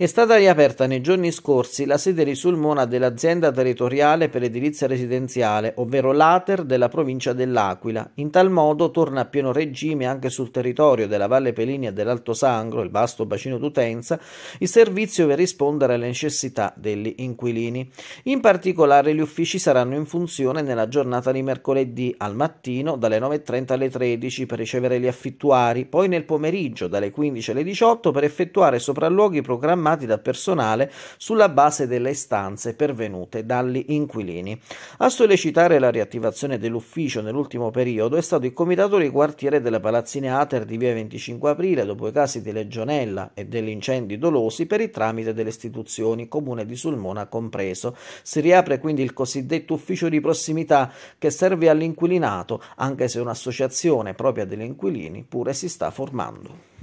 È stata riaperta nei giorni scorsi la sede di Sulmona dell'azienda territoriale per edilizia residenziale, ovvero l'ATER della provincia dell'Aquila. In tal modo torna a pieno regime anche sul territorio della Valle Pelinia e dell'Alto Sangro, il vasto bacino d'utenza, il servizio per rispondere alle necessità degli inquilini. In particolare gli uffici saranno in funzione nella giornata di mercoledì al mattino dalle 9.30 alle 13 per ricevere gli affittuari, poi nel pomeriggio dalle 15 alle 18 per effettuare sopralluoghi programmati formati da personale sulla base delle istanze pervenute dagli inquilini. A sollecitare la riattivazione dell'ufficio nell'ultimo periodo è stato il comitato di quartiere della palazzina Ater di via 25 aprile dopo i casi di legionella e degli incendi dolosi per il tramite delle istituzioni, comune di Sulmona compreso. Si riapre quindi il cosiddetto ufficio di prossimità che serve all'inquilinato, anche se un'associazione propria degli inquilini pure si sta formando.